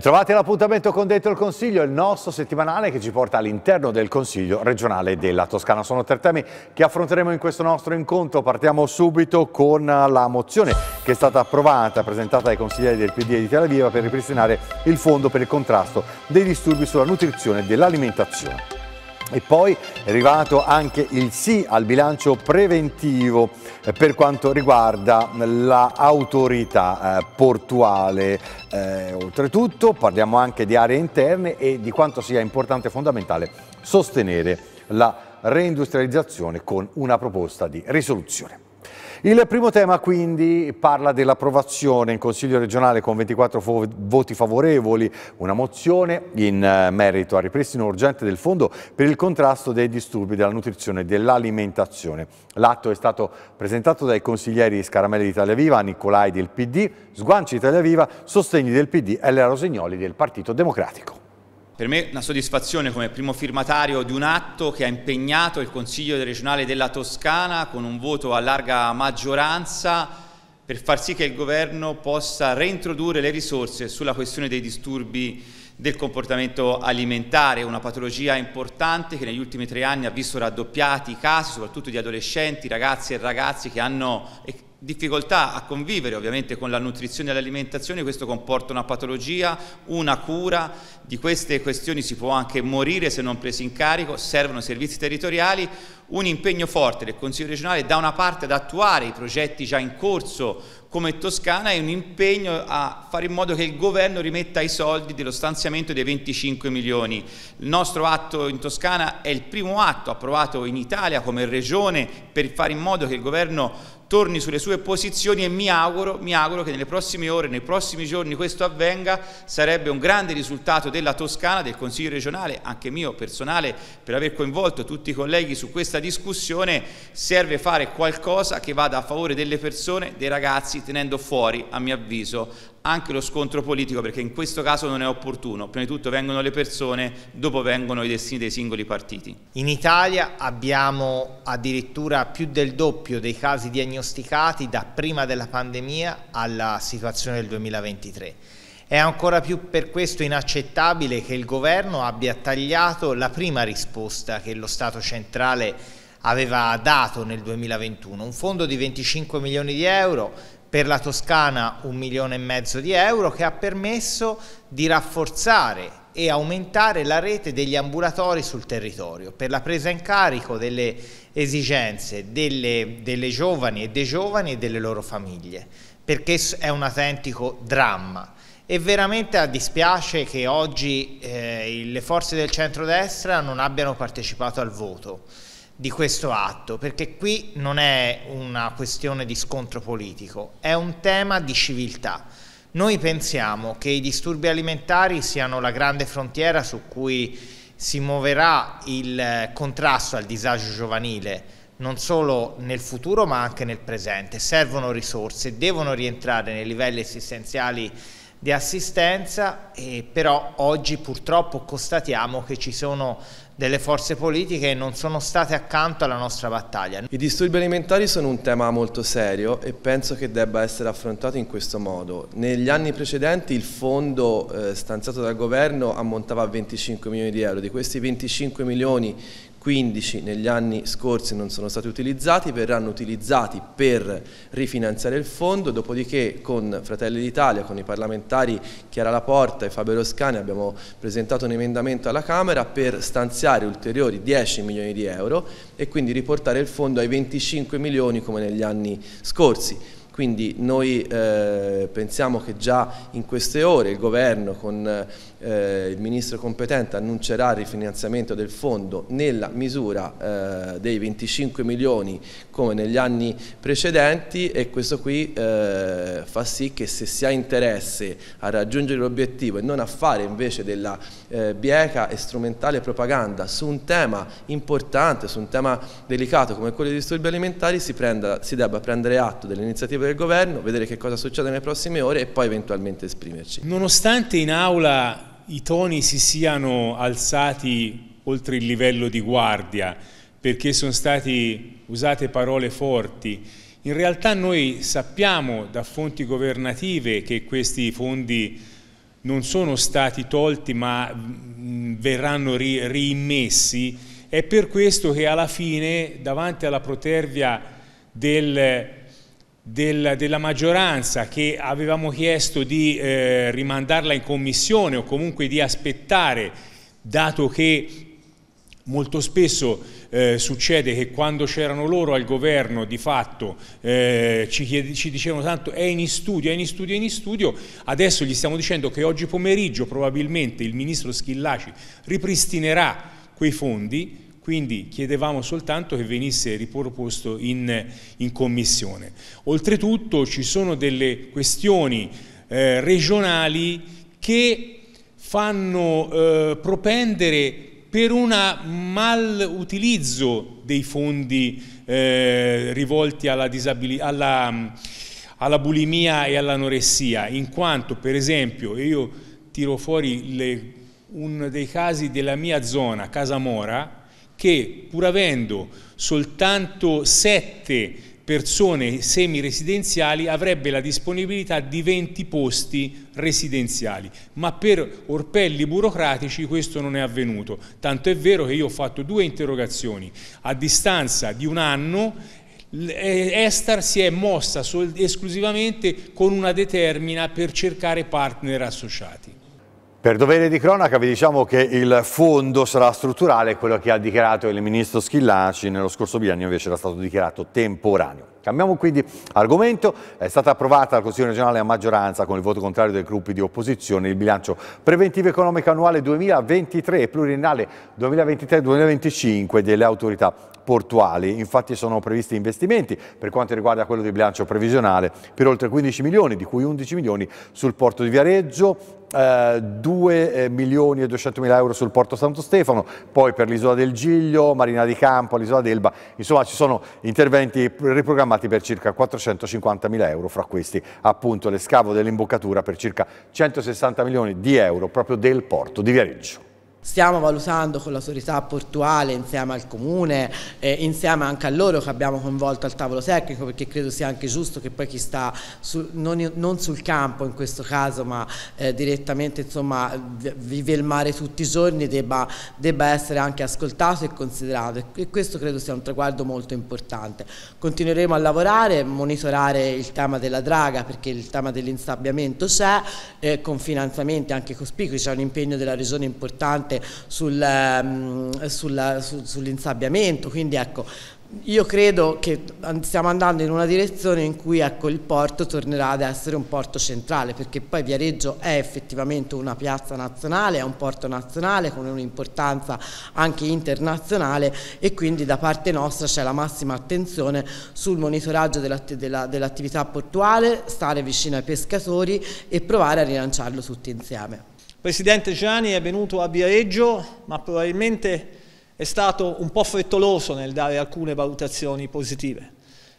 Bentrovati all'appuntamento con Dentro il Consiglio, il nostro settimanale che ci porta all'interno del Consiglio regionale della Toscana. Sono tre temi che affronteremo in questo nostro incontro. Partiamo subito con la mozione che è stata approvata, presentata dai consiglieri del PD di Tel Aviv per ripristinare il fondo per il contrasto dei disturbi sulla nutrizione e dell'alimentazione. E poi è arrivato anche il sì al bilancio preventivo eh, per quanto riguarda l'autorità eh, portuale. Eh, oltretutto parliamo anche di aree interne e di quanto sia importante e fondamentale sostenere la reindustrializzazione con una proposta di risoluzione. Il primo tema quindi parla dell'approvazione in Consiglio regionale con 24 voti favorevoli, una mozione in eh, merito al ripristino urgente del Fondo per il contrasto dei disturbi della nutrizione e dell'alimentazione. L'atto è stato presentato dai consiglieri Scaramelli di Italia Viva, Nicolai del PD, Sguanci Italia Viva, Sostegni del PD e Lea Rosignoli del Partito Democratico per me è una soddisfazione come primo firmatario di un atto che ha impegnato il Consiglio regionale della Toscana con un voto a larga maggioranza per far sì che il governo possa reintrodurre le risorse sulla questione dei disturbi del comportamento alimentare, una patologia importante che negli ultimi tre anni ha visto raddoppiati i casi, soprattutto di adolescenti, ragazzi e ragazzi che hanno difficoltà a convivere ovviamente con la nutrizione e l'alimentazione, questo comporta una patologia, una cura, di queste questioni si può anche morire se non presi in carico, servono servizi territoriali, un impegno forte del Consiglio regionale da una parte ad attuare i progetti già in corso come Toscana e un impegno a fare in modo che il governo rimetta i soldi dello stanziamento dei 25 milioni. Il nostro atto in Toscana è il primo atto approvato in Italia come regione per fare in modo che il governo torni sulle sue posizioni e mi auguro, mi auguro che nelle prossime ore, nei prossimi giorni questo avvenga, sarebbe un grande risultato della Toscana, del Consiglio regionale, anche mio personale, per aver coinvolto tutti i colleghi su questa questa discussione serve fare qualcosa che vada a favore delle persone, dei ragazzi, tenendo fuori, a mio avviso, anche lo scontro politico, perché in questo caso non è opportuno. Prima di tutto vengono le persone, dopo vengono i destini dei singoli partiti. In Italia abbiamo addirittura più del doppio dei casi diagnosticati da prima della pandemia alla situazione del 2023. È ancora più per questo inaccettabile che il governo abbia tagliato la prima risposta che lo Stato centrale aveva dato nel 2021, un fondo di 25 milioni di euro, per la Toscana un milione e mezzo di euro che ha permesso di rafforzare e aumentare la rete degli ambulatori sul territorio per la presa in carico delle esigenze delle, delle giovani e dei giovani e delle loro famiglie, perché è un autentico dramma e veramente a dispiace che oggi eh, le forze del centrodestra non abbiano partecipato al voto di questo atto, perché qui non è una questione di scontro politico, è un tema di civiltà. Noi pensiamo che i disturbi alimentari siano la grande frontiera su cui si muoverà il eh, contrasto al disagio giovanile, non solo nel futuro ma anche nel presente. Servono risorse, devono rientrare nei livelli esistenziali di assistenza, e però oggi purtroppo constatiamo che ci sono delle forze politiche che non sono state accanto alla nostra battaglia. I disturbi alimentari sono un tema molto serio e penso che debba essere affrontato in questo modo. Negli anni precedenti il fondo eh, stanziato dal governo ammontava a 25 milioni di euro, di questi 25 milioni 15 negli anni scorsi non sono stati utilizzati, verranno utilizzati per rifinanziare il fondo, dopodiché con Fratelli d'Italia, con i parlamentari Chiara Laporta e Fabio Roscani abbiamo presentato un emendamento alla Camera per stanziare ulteriori 10 milioni di euro e quindi riportare il fondo ai 25 milioni come negli anni scorsi. Quindi noi eh, pensiamo che già in queste ore il governo con eh, il ministro competente annuncerà il rifinanziamento del fondo nella misura eh, dei 25 milioni come negli anni precedenti e questo qui eh, fa sì che se si ha interesse a raggiungere l'obiettivo e non a fare invece della eh, bieca e strumentale propaganda su un tema importante, su un tema delicato come quello dei disturbi alimentari si, prenda, si debba prendere atto delle iniziative del governo, vedere che cosa succede nelle prossime ore e poi eventualmente esprimerci. Nonostante in aula i toni si siano alzati oltre il livello di guardia, perché sono state usate parole forti, in realtà noi sappiamo da fonti governative che questi fondi non sono stati tolti ma mm, verranno ri rimmessi, è per questo che alla fine davanti alla protervia del del, della maggioranza che avevamo chiesto di eh, rimandarla in commissione o comunque di aspettare, dato che molto spesso eh, succede che quando c'erano loro al governo di fatto eh, ci, chiede, ci, dicevano tanto è in studio, è in studio, è in studio, adesso gli stiamo dicendo che oggi pomeriggio probabilmente il ministro Schillaci ripristinerà quei fondi quindi chiedevamo soltanto che venisse riproposto in, in commissione. Oltretutto ci sono delle questioni eh, regionali che fanno eh, propendere per un malutilizzo dei fondi eh, rivolti alla alla, alla bulimia e all'anoressia, in quanto per esempio io tiro fuori le, un dei casi della mia zona, Casamora, che pur avendo soltanto sette persone semi-residenziali avrebbe la disponibilità di 20 posti residenziali, ma per orpelli burocratici questo non è avvenuto, tanto è vero che io ho fatto due interrogazioni a distanza di un anno eh, Estar si è mossa esclusivamente con una determina per cercare partner associati. Per dovere di cronaca vi diciamo che il fondo sarà strutturale, quello che ha dichiarato il ministro Schillaci nello scorso biennio invece era stato dichiarato temporaneo. Cambiamo quindi argomento, è stata approvata dal Consiglio regionale a maggioranza con il voto contrario dei gruppi di opposizione il bilancio preventivo economico annuale 2023 e pluriennale 2023-2025 delle autorità portuali, infatti sono previsti investimenti per quanto riguarda quello di bilancio previsionale per oltre 15 milioni, di cui 11 milioni sul porto di Viareggio, eh, 2 eh, milioni e 200 mila euro sul porto Santo Stefano, poi per l'isola del Giglio, Marina di Campo, l'isola d'Elba, insomma ci sono interventi riprogrammati per circa 450 mila euro, fra questi appunto l'escavo dell'imboccatura per circa 160 milioni di euro proprio del porto di Viareggio stiamo valutando con l'autorità portuale insieme al comune, eh, insieme anche a loro che abbiamo coinvolto al tavolo tecnico perché credo sia anche giusto che poi chi sta su, non, non, sul campo in questo caso ma eh, direttamente insomma vive il mare tutti i giorni debba, debba, essere anche ascoltato e considerato e questo credo sia un traguardo molto importante. Continueremo a lavorare, monitorare il tema della draga perché il tema dell'insabbiamento c'è, eh, con finanziamenti anche cospicui, c'è un impegno della regione importante fase sul, ehm, sulla, su, sull'insabbiamento, quindi ecco, io credo che stiamo andando in una direzione in cui ecco, il porto tornerà ad essere un porto centrale, perché poi Viareggio è effettivamente una piazza nazionale, è un porto nazionale con un'importanza anche internazionale e quindi da parte nostra c'è la massima attenzione sul monitoraggio dell'attività portuale, stare vicino ai pescatori e provare a rilanciarlo tutti insieme presidente Gianni è venuto a Viareggio, ma probabilmente è stato un po' frettoloso nel dare alcune valutazioni positive,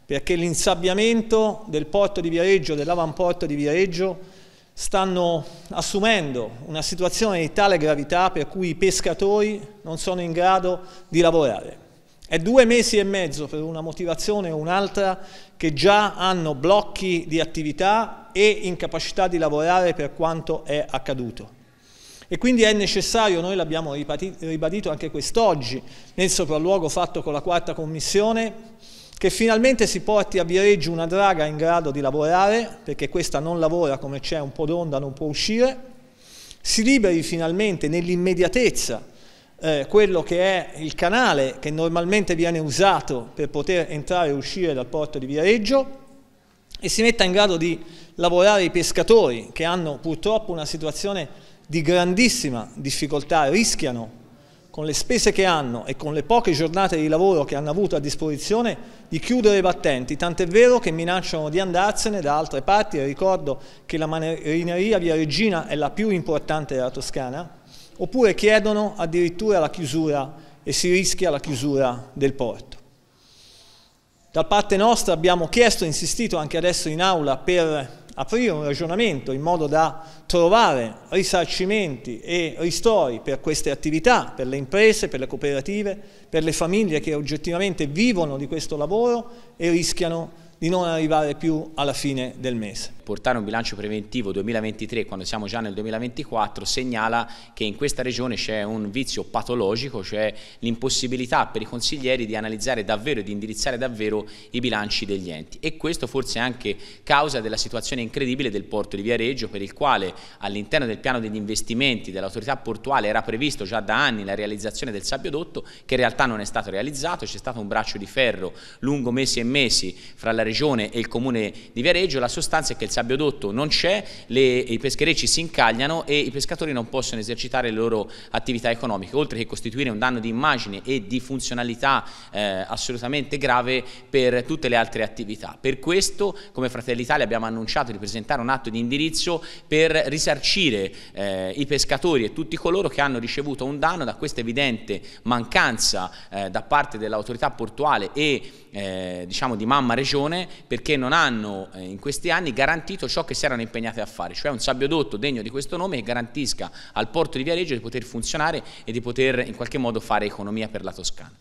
perché l'insabbiamento del porto di Viareggio, dell'avamporto di Viareggio, stanno assumendo una situazione di tale gravità per cui i pescatori non sono in grado di lavorare. È due mesi e mezzo per una motivazione o un'altra che già hanno blocchi di attività e incapacità di lavorare per quanto è accaduto. E quindi è necessario, noi l'abbiamo ribadito anche quest'oggi, nel sopralluogo fatto con la quarta commissione, che finalmente si porti a Viareggio una draga in grado di lavorare, perché questa non lavora come c'è un po' d'onda, non può uscire, si liberi finalmente nell'immediatezza eh, quello che è il canale che normalmente viene usato per poter entrare e uscire dal porto di Viareggio e si metta in grado di lavorare i pescatori che hanno purtroppo una situazione di grandissima difficoltà rischiano con le spese che hanno e con le poche giornate di lavoro che hanno avuto a disposizione di chiudere i battenti, tant'è vero che minacciano di andarsene da altre parti, ricordo che la marineria via Regina è la più importante della Toscana, oppure chiedono addirittura la chiusura e si rischia la chiusura del porto. Da parte nostra abbiamo chiesto e insistito anche adesso in aula per aprire un ragionamento in modo da trovare risarcimenti e ristori per queste attività, per le imprese, per le cooperative, per le famiglie che oggettivamente vivono di questo lavoro e rischiano di non arrivare più alla fine del mese. Portare un bilancio preventivo 2023 quando siamo già nel 2024 segnala che in questa regione c'è un vizio patologico, cioè l'impossibilità per i consiglieri di analizzare davvero e di indirizzare davvero i bilanci degli enti e questo forse è anche causa della situazione incredibile del porto di Viareggio per il quale all'interno del piano degli investimenti dell'autorità portuale era previsto già da anni la realizzazione del sabbiodotto che in realtà non è stato realizzato, c'è stato un braccio di ferro lungo mesi e mesi fra la regione Regione e il Comune di Viareggio, la sostanza è che il sabbiodotto non c'è, i pescherecci si incagliano e i pescatori non possono esercitare le loro attività economiche, oltre che costituire un danno di immagine e di funzionalità eh, assolutamente grave per tutte le altre attività. Per questo, come Fratelli Italia, abbiamo annunciato di presentare un atto di indirizzo per risarcire eh, i pescatori e tutti coloro che hanno ricevuto un danno da questa evidente mancanza eh, da parte dell'autorità portuale e eh, diciamo di mamma regione perché non hanno eh, in questi anni garantito ciò che si erano impegnate a fare, cioè un sabbiodotto degno di questo nome che garantisca al porto di Viareggio di poter funzionare e di poter in qualche modo fare economia per la Toscana.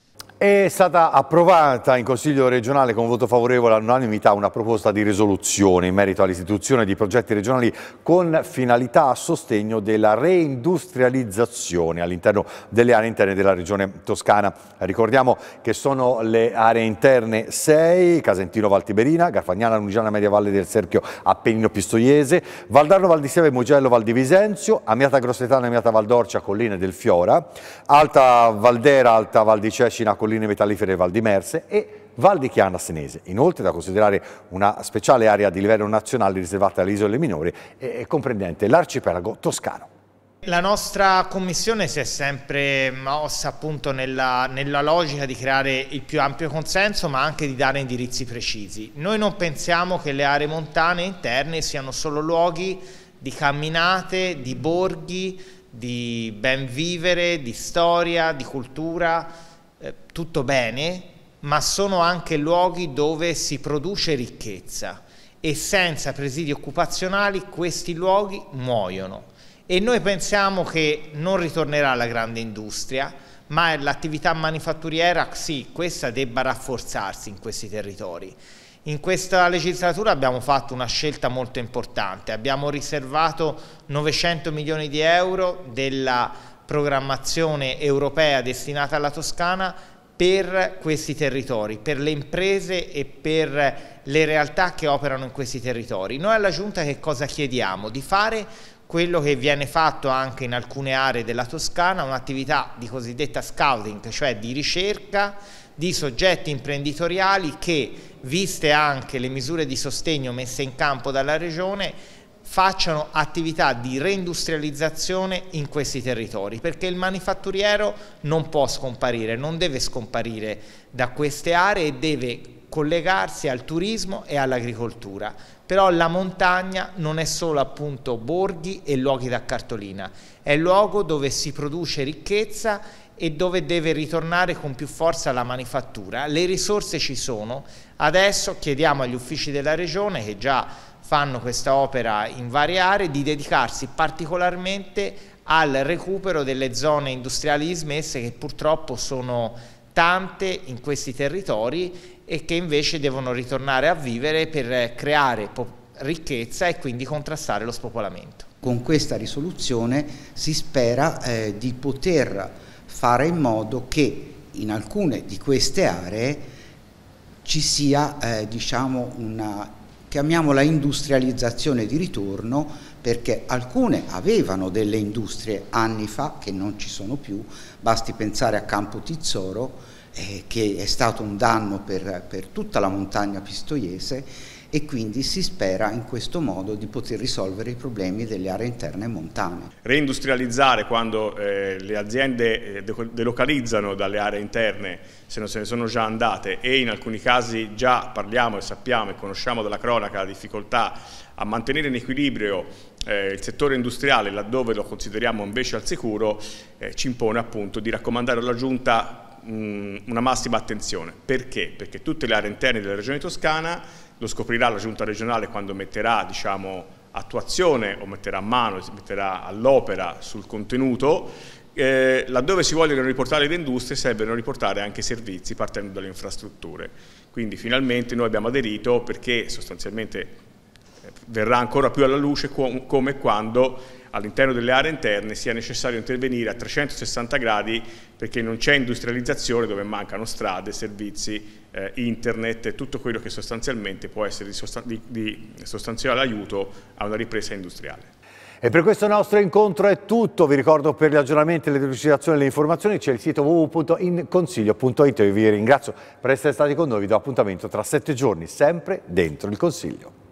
È stata approvata in Consiglio regionale con voto favorevole all'unanimità una proposta di risoluzione in merito all'istituzione di progetti regionali con finalità a sostegno della reindustrializzazione all'interno delle aree interne della regione toscana. Ricordiamo che sono le aree interne 6, Casentino-Valtiberina, Garfagnana, Lunigiana, Media Valle del Serchio, Appennino-Pistoiese, Valdarno, Val di Seve, Mugello, Val di Visenzio, Amiata Grossetana, Amiata Valdorcia, Colline del Fiora, Alta Valdera, Alta Val di Cecina, Colline colline metallifere Merse e Val di Chiana Senese, inoltre da considerare una speciale area di livello nazionale riservata alle isole minori e comprendente l'arcipelago toscano. La nostra commissione si è sempre mossa appunto nella, nella, logica di creare il più ampio consenso ma anche di dare indirizzi precisi. Noi non pensiamo che le aree montane interne siano solo luoghi di camminate, di borghi, di ben vivere, di storia, di cultura, tutto bene, ma sono anche luoghi dove si produce ricchezza e senza presidi occupazionali questi luoghi muoiono. E noi pensiamo che non ritornerà la grande industria, ma l'attività manifatturiera, sì, questa debba rafforzarsi in questi territori. In questa legislatura abbiamo fatto una scelta molto importante, abbiamo riservato 900 milioni di euro della programmazione europea destinata alla Toscana per questi territori, per le imprese e per le realtà che operano in questi territori. Noi alla Giunta che cosa chiediamo? Di fare quello che viene fatto anche in alcune aree della Toscana, un'attività di cosiddetta scouting, cioè di ricerca di soggetti imprenditoriali che, viste anche le misure di sostegno messe in campo dalla Regione, facciano attività di reindustrializzazione in questi territori, perché il manifatturiero non può scomparire, non deve scomparire da queste aree e deve collegarsi al turismo e all'agricoltura. Però la montagna non è solo appunto borghi e luoghi da cartolina, è luogo dove si produce ricchezza e dove deve ritornare con più forza la manifattura. Le risorse ci sono, adesso chiediamo agli uffici della regione che già fanno questa opera in varie aree, di dedicarsi particolarmente al recupero delle zone industriali dismesse che purtroppo sono tante in questi territori e che invece devono ritornare a vivere per creare ricchezza e quindi contrastare lo spopolamento. Con questa risoluzione si spera eh, di poter fare in modo che in alcune di queste aree ci sia eh, diciamo una chiamiamola industrializzazione di ritorno perché alcune avevano delle industrie anni fa che non ci sono più, basti pensare a Campo Tizzoro eh, che è stato un danno per, per tutta la montagna pistoiese e quindi si spera in questo modo di poter risolvere i problemi delle aree interne montane. Reindustrializzare quando eh, le aziende eh, delocalizzano dalle aree interne se non se ne sono già andate e in alcuni casi già parliamo e sappiamo e conosciamo dalla cronaca la difficoltà a mantenere in equilibrio eh, il settore industriale laddove lo consideriamo invece al sicuro eh, ci impone appunto di raccomandare alla Giunta mh, una massima attenzione. Perché? Perché tutte le aree interne della regione toscana, lo scoprirà la giunta regionale quando metterà diciamo, attuazione o metterà a mano, metterà all'opera sul contenuto, eh, laddove si vogliono riportare le industrie servono riportare anche i servizi partendo dalle infrastrutture. Quindi finalmente noi abbiamo aderito perché sostanzialmente verrà ancora più alla luce com come quando all'interno delle aree interne sia necessario intervenire a 360 gradi perché non c'è industrializzazione dove mancano strade, servizi, eh, internet e tutto quello che sostanzialmente può essere di, sostan di, di sostanziale aiuto a una ripresa industriale. E per questo nostro incontro è tutto, vi ricordo per gli aggiornamenti, le delucidazioni e le informazioni c'è il sito www.inconsiglio.it, vi ringrazio per essere stati con noi, vi do appuntamento tra sette giorni, sempre dentro il Consiglio.